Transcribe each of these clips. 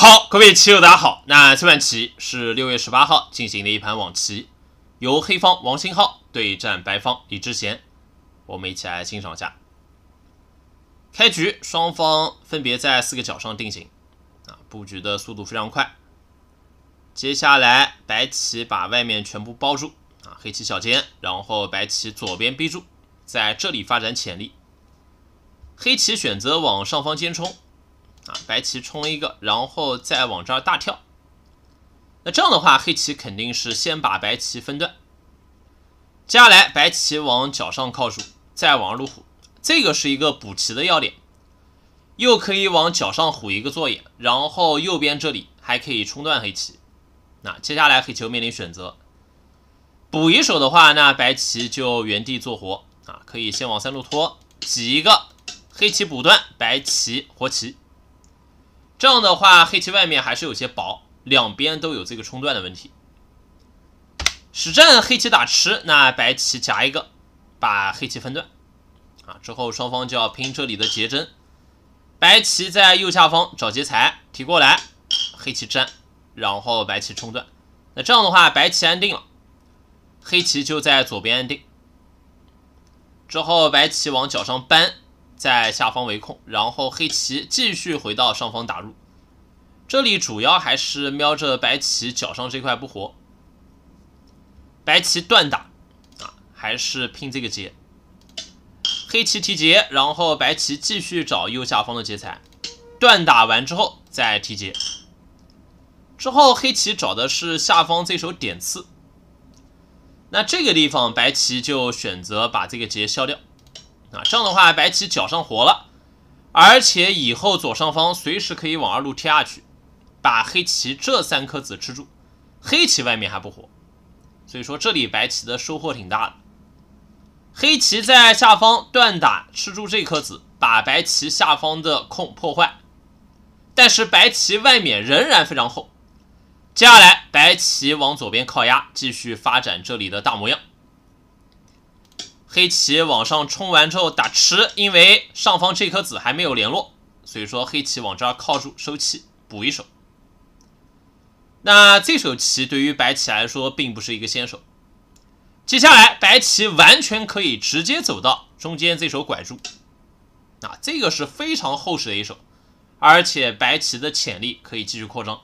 好，各位棋友，大家好。那这盘棋是六月十八号进行的一盘网棋，由黑方王新浩对战白方李智贤，我们一起来欣赏一下。开局双方分别在四个角上定型，啊，布局的速度非常快。接下来白棋把外面全部包住，啊，黑棋小尖，然后白棋左边逼住，在这里发展潜力。黑棋选择往上方尖冲。啊，白棋冲一个，然后再往这儿大跳。那这样的话，黑棋肯定是先把白棋分段，接下来，白棋往角上靠住，再往路虎，这个是一个补棋的要点。又可以往角上虎一个坐眼，然后右边这里还可以冲断黑棋。那接下来黑球面临选择，补一手的话，那白棋就原地做活啊，可以先往三路拖，挤一个，黑棋补断，白棋活棋。这样的话，黑棋外面还是有些薄，两边都有这个冲断的问题。实战黑棋打吃，那白棋夹一个，把黑棋分断，啊，之后双方就要拼这里的结针。白棋在右下方找劫材提过来，黑棋粘，然后白棋冲断。那这样的话，白棋安定了，黑棋就在左边安定。之后白棋往角上扳。在下方围控，然后黑棋继续回到上方打入。这里主要还是瞄着白棋脚上这块不活，白棋断打啊，还是拼这个劫。黑棋提劫，然后白棋继续找右下方的劫材，断打完之后再提劫。之后黑棋找的是下方这手点刺，那这个地方白棋就选择把这个劫消掉。啊，这样的话，白棋脚上活了，而且以后左上方随时可以往二路贴下去，把黑棋这三颗子吃住。黑棋外面还不活，所以说这里白棋的收获挺大的。黑棋在下方断打吃住这颗子，把白棋下方的空破坏，但是白棋外面仍然非常厚。接下来，白棋往左边靠压，继续发展这里的大模样。黑棋往上冲完之后打吃，因为上方这颗子还没有联络，所以说黑棋往这儿靠住收气补一手。那这手棋对于白棋来说并不是一个先手，接下来白棋完全可以直接走到中间这手拐住，啊，这个是非常厚实的一手，而且白棋的潜力可以继续扩张。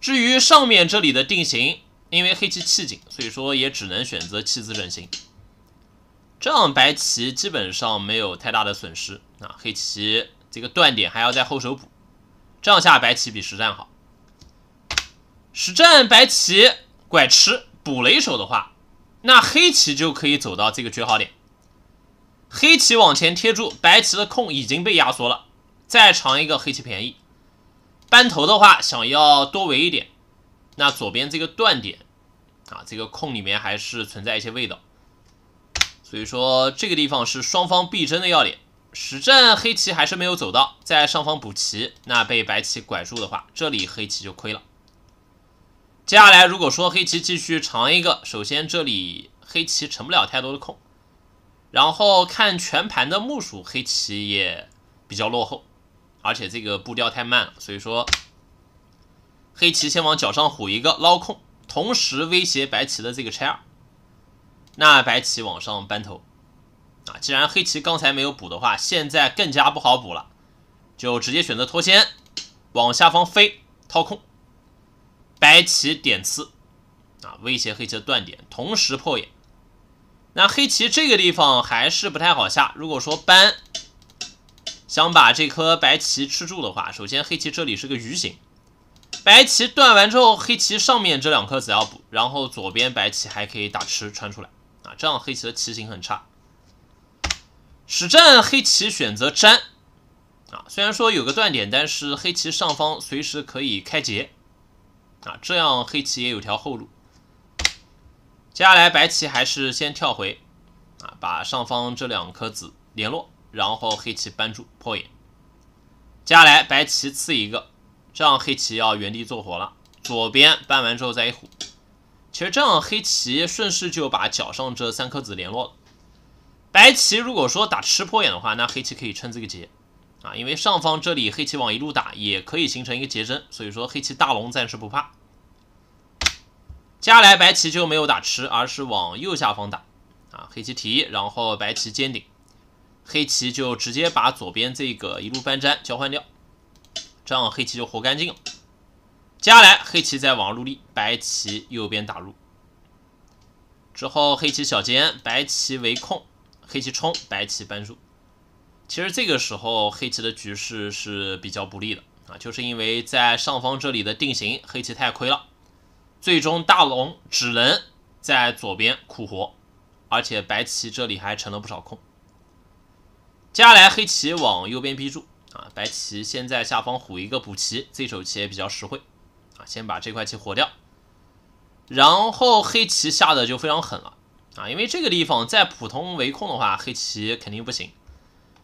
至于上面这里的定型，因为黑棋气紧，所以说也只能选择弃子整形。这样白棋基本上没有太大的损失啊，黑棋这个断点还要在后手补。这样下白棋比实战好。实战白棋拐吃补了一手的话，那黑棋就可以走到这个绝好点。黑棋往前贴住，白棋的空已经被压缩了，再长一个黑棋便宜。扳头的话想要多围一点，那左边这个断点啊，这个空里面还是存在一些味道。所以说这个地方是双方必争的要领，实战黑棋还是没有走到，在上方补棋，那被白棋拐住的话，这里黑棋就亏了。接下来如果说黑棋继续长一个，首先这里黑棋成不了太多的空，然后看全盘的目数，黑棋也比较落后，而且这个步调太慢了，所以说黑棋先往脚上虎一个捞空，同时威胁白棋的这个拆二。那白棋往上扳头，啊，既然黑棋刚才没有补的话，现在更加不好补了，就直接选择脱先，往下方飞掏空，白棋点刺，啊，威胁黑棋的断点，同时破眼。那黑棋这个地方还是不太好下，如果说扳，想把这颗白棋吃住的话，首先黑棋这里是个鱼形，白棋断完之后，黑棋上面这两颗子要补，然后左边白棋还可以打吃穿出来。啊，这样黑棋的棋形很差。实战黑棋选择粘，啊，虽然说有个断点，但是黑棋上方随时可以开劫，啊，这样黑棋也有条后路。接下来白棋还是先跳回，啊，把上方这两颗子联络，然后黑棋扳住破眼。接下来白棋刺一个，这样黑棋要原地做活了。左边扳完之后再一虎。其实这样，黑棋顺势就把脚上这三颗子联络了。白棋如果说打吃破眼的话，那黑棋可以撑这个劫啊，因为上方这里黑棋往一路打也可以形成一个劫针，所以说黑棋大龙暂时不怕。接下来白棋就没有打吃，而是往右下方打啊，黑棋提，然后白棋尖顶，黑棋就直接把左边这个一路搬粘交换掉，这样黑棋就活干净了。接下来黑棋再往入力，白棋右边打入之后，黑棋小尖，白棋围控，黑棋冲，白棋扳住。其实这个时候黑棋的局势是比较不利的啊，就是因为在上方这里的定型，黑棋太亏了，最终大龙只能在左边苦活，而且白棋这里还成了不少空。接下来黑棋往右边逼住啊，白棋先在下方虎一个补棋，这手棋也比较实惠。先把这块棋活掉，然后黑棋下的就非常狠了啊，因为这个地方在普通围控的话，黑棋肯定不行，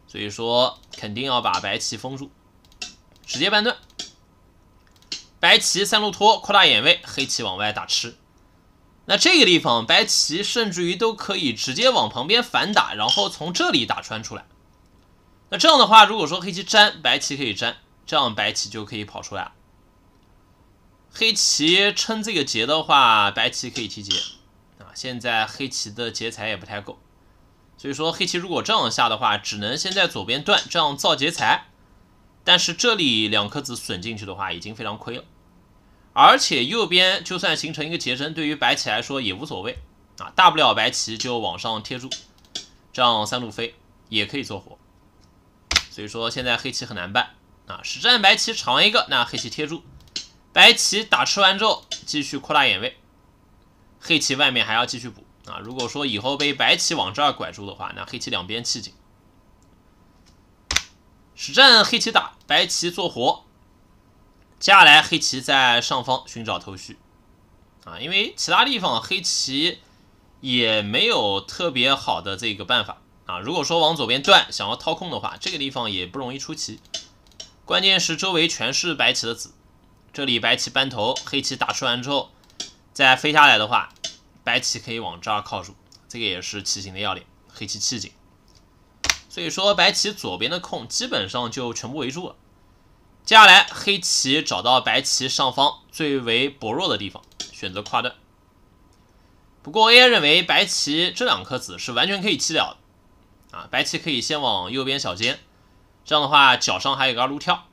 所以说肯定要把白棋封住，直接半断。白棋三路拖扩大眼位，黑棋往外打吃。那这个地方白棋甚至于都可以直接往旁边反打，然后从这里打穿出来。那这样的话，如果说黑棋粘，白棋可以粘，这样白棋就可以跑出来了。黑棋撑这个劫的话，白棋可以提劫啊。现在黑棋的劫财也不太够，所以说黑棋如果这样下的话，只能先在左边断，这样造劫财。但是这里两颗子损进去的话，已经非常亏了。而且右边就算形成一个劫针，对于白棋来说也无所谓啊，大不了白棋就往上贴住，这样三路飞也可以做活。所以说现在黑棋很难办啊。实战白棋长一个，那黑棋贴住。白棋打吃完之后，继续扩大眼位。黑棋外面还要继续补啊！如果说以后被白棋往这儿拐住的话，那黑棋两边气紧。实战黑棋打白棋做活，接下来黑棋在上方寻找头绪啊，因为其他地方黑棋也没有特别好的这个办法啊。如果说往左边转，想要掏空的话，这个地方也不容易出棋。关键是周围全是白棋的子。这里白棋扳头，黑棋打吃完之后再飞下来的话，白棋可以往这儿靠住，这个也是棋形的要点。黑棋气紧，所以说白棋左边的空基本上就全部围住了。接下来黑棋找到白棋上方最为薄弱的地方，选择跨断。不过 AI 认为白棋这两颗子是完全可以弃掉的，啊，白棋可以先往右边小尖，这样的话脚上还有个二路跳。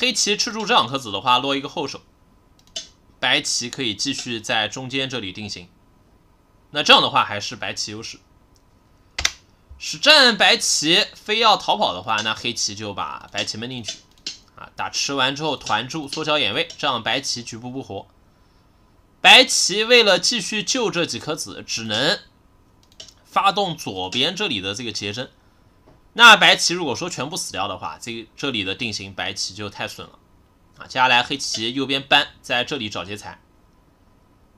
黑棋吃住这两颗子的话，落一个后手；白棋可以继续在中间这里定型。那这样的话，还是白棋优势。实战白棋非要逃跑的话，那黑棋就把白棋闷进去啊！打吃完之后，团住缩小眼位，这样白棋局部不活。白棋为了继续救这几颗子，只能发动左边这里的这个劫针，那白棋如果说全部死掉的话，这这里的定型白棋就太损了啊！接下来黑棋右边搬，在这里找劫财，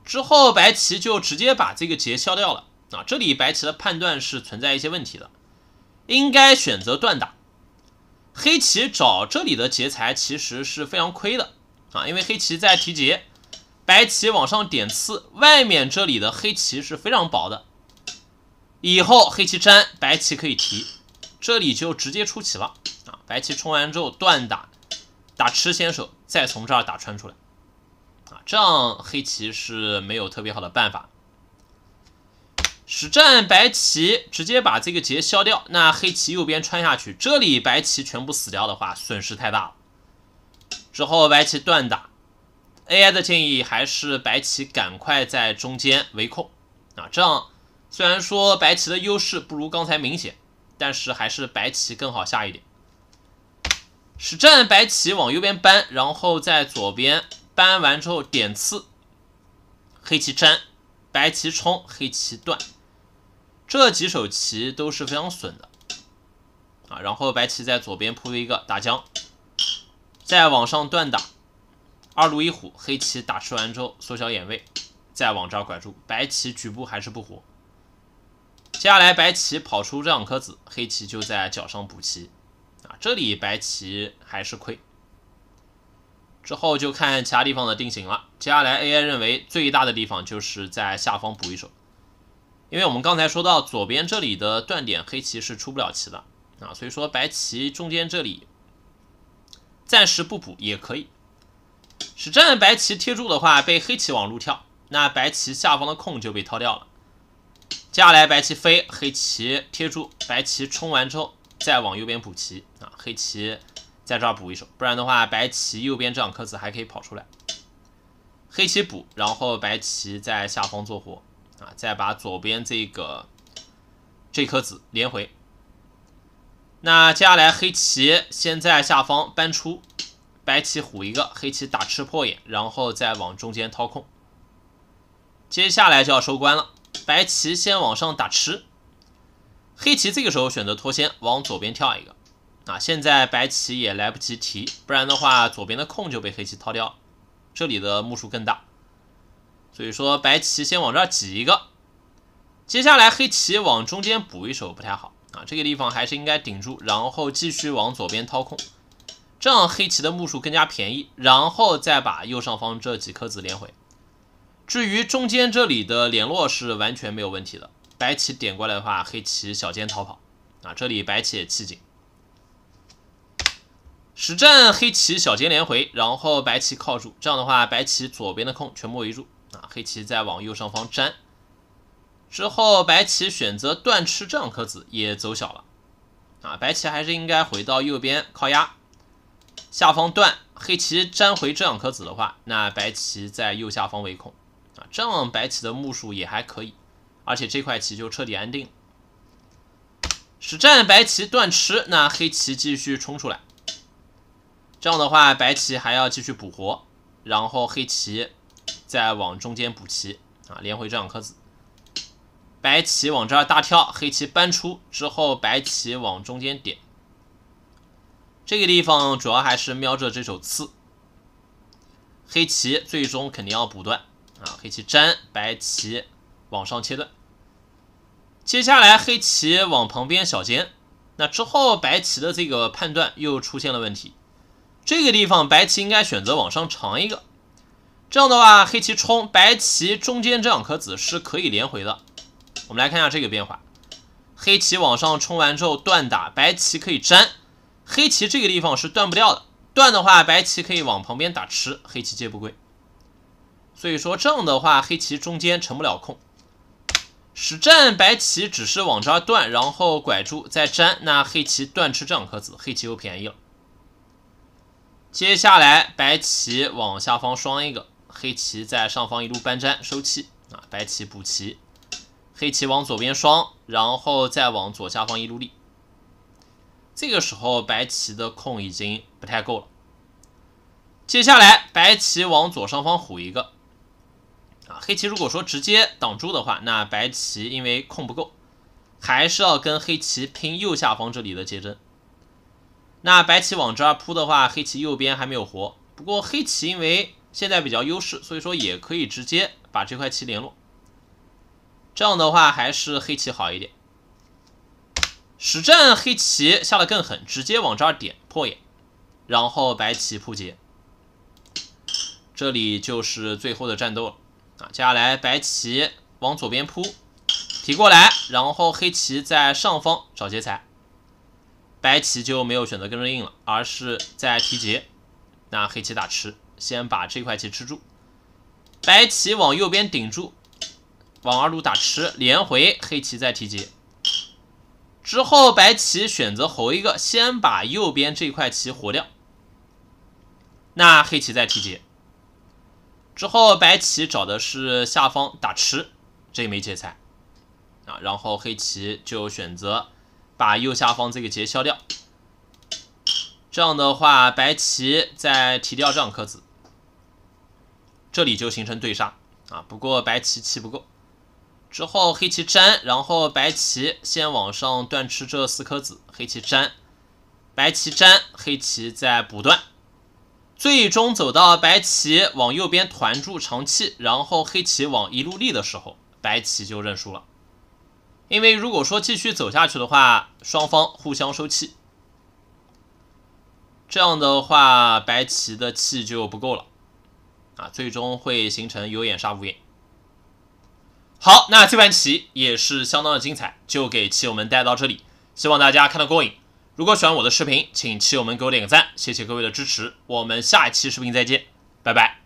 之后白棋就直接把这个劫消掉了啊！这里白棋的判断是存在一些问题的，应该选择断打。黑棋找这里的劫材其实是非常亏的啊，因为黑棋在提劫，白棋往上点刺，外面这里的黑棋是非常薄的，以后黑棋粘，白棋可以提。这里就直接出棋了啊！白棋冲完之后断打，打吃先手，再从这儿打穿出来啊！这样黑棋是没有特别好的办法。实战白棋直接把这个劫消掉，那黑棋右边穿下去，这里白棋全部死掉的话，损失太大了。之后白棋断打，AI 的建议还是白棋赶快在中间围控啊！这样虽然说白棋的优势不如刚才明显。但是还是白棋更好下一点。实战白棋往右边搬，然后在左边搬完之后点刺，黑棋粘，白棋冲，黑棋断。这几手棋都是非常损的啊。然后白棋在左边铺一个打将，再往上断打二路一虎，黑棋打吃完之后缩小眼位，再往这儿拐住，白棋局部还是不活。接下来白棋跑出这两颗子，黑棋就在角上补棋，啊，这里白棋还是亏。之后就看其他地方的定型了。接下来 AI 认为最大的地方就是在下方补一手，因为我们刚才说到左边这里的断点黑棋是出不了棋的啊，所以说白棋中间这里暂时不补也可以。实战白棋贴住的话，被黑棋往路跳，那白棋下方的空就被掏掉了。接下来白棋飞，黑棋贴住，白棋冲完之后再往右边补棋啊，黑棋这儿补一手，不然的话白棋右边这两颗子还可以跑出来。黑棋补，然后白棋在下方做活啊，再把左边这个这颗子连回。那接下来黑棋先在下方搬出，白棋虎一个，黑棋打吃破眼，然后再往中间掏空。接下来就要收官了。白棋先往上打吃，黑棋这个时候选择脱先，往左边跳一个。啊，现在白棋也来不及提，不然的话左边的空就被黑棋掏掉，这里的目数更大。所以说白棋先往这儿挤一个，接下来黑棋往中间补一手不太好啊，这个地方还是应该顶住，然后继续往左边掏空，这样黑棋的目数更加便宜，然后再把右上方这几颗子连回。至于中间这里的联络是完全没有问题的。白棋点过来的话，黑棋小尖逃跑啊，这里白棋弃井。实战黑棋小尖连回，然后白棋靠住，这样的话白棋左边的空全部围住啊。黑棋再往右上方粘，之后白棋选择断吃这两颗子，也走小了啊。白棋还是应该回到右边靠压，下方断。黑棋粘回这两颗子的话，那白棋在右下方围空。啊，这样白棋的目数也还可以，而且这块棋就彻底安定实战白棋断吃，那黑棋继续冲出来，这样的话白棋还要继续补活，然后黑棋再往中间补棋，啊，连回这两颗子。白棋往这儿大跳，黑棋搬出之后，白棋往中间点。这个地方主要还是瞄着这手刺，黑棋最终肯定要补断。啊，黑棋粘，白棋往上切断。接下来黑棋往旁边小尖，那之后白棋的这个判断又出现了问题。这个地方白棋应该选择往上长一个，这样的话黑棋冲，白棋中间这两颗子是可以连回的。我们来看一下这个变化，黑棋往上冲完之后断打，白棋可以粘，黑棋这个地方是断不掉的。断的话，白棋可以往旁边打吃，黑棋接不归。所以说这样的话，黑棋中间成不了空。实战白棋只是往这儿断，然后拐住再粘，那黑棋断吃这两颗子，黑棋又便宜了。接下来白棋往下方双一个，黑棋在上方一路搬粘收气啊，白棋补棋，黑棋往左边双，然后再往左下方一路立。这个时候白棋的空已经不太够了。接下来白棋往左上方虎一个。黑棋如果说直接挡住的话，那白棋因为控不够，还是要跟黑棋拼右下方这里的接针。那白棋往这儿扑的话，黑棋右边还没有活。不过黑棋因为现在比较优势，所以说也可以直接把这块棋联络。这样的话还是黑棋好一点。实战黑棋下的更狠，直接往这儿点破眼，然后白棋扑劫。这里就是最后的战斗了。接下来，白棋往左边扑，提过来，然后黑棋在上方找劫材，白棋就没有选择跟着应了，而是在提劫。那黑棋打吃，先把这块棋吃住，白棋往右边顶住，往二路打吃，连回，黑棋再提劫。之后，白棋选择猴一个，先把右边这块棋活掉，那黑棋再提劫。之后白棋找的是下方打吃这一枚劫材啊，然后黑棋就选择把右下方这个劫消掉，这样的话白棋再提掉这两颗子，这里就形成对杀啊。不过白棋气不够，之后黑棋粘，然后白棋先往上断吃这四颗子，黑棋粘，白棋粘，黑棋再补断。最终走到白棋往右边团住长气，然后黑棋往一路立的时候，白棋就认输了。因为如果说继续走下去的话，双方互相收气，这样的话白棋的气就不够了，啊，最终会形成有眼杀无眼。好，那这盘棋也是相当的精彩，就给棋友们带到这里，希望大家看得过瘾。如果喜欢我的视频，请朋友们给我点个赞，谢谢各位的支持。我们下一期视频再见，拜拜。